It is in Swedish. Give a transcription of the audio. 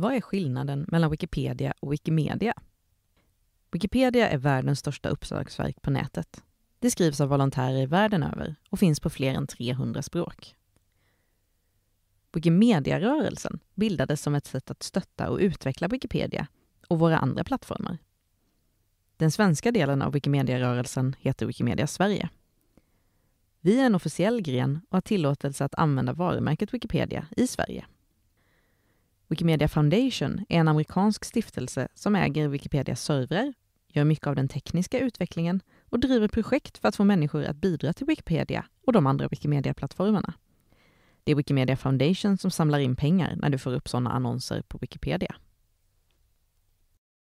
Vad är skillnaden mellan Wikipedia och Wikimedia? Wikipedia är världens största uppslagsverk på nätet. Det skrivs av volontärer världen över och finns på fler än 300 språk. Wikimedia-rörelsen bildades som ett sätt att stötta och utveckla Wikipedia och våra andra plattformar. Den svenska delen av Wikimedia-rörelsen heter Wikimedia Sverige. Vi är en officiell gren och har tillåtelse att använda varumärket Wikipedia i Sverige. Wikimedia Foundation är en amerikansk stiftelse som äger Wikipedias servrar, gör mycket av den tekniska utvecklingen och driver projekt för att få människor att bidra till Wikipedia och de andra Wikimedia-plattformarna. Det är Wikimedia Foundation som samlar in pengar när du får upp sådana annonser på Wikipedia.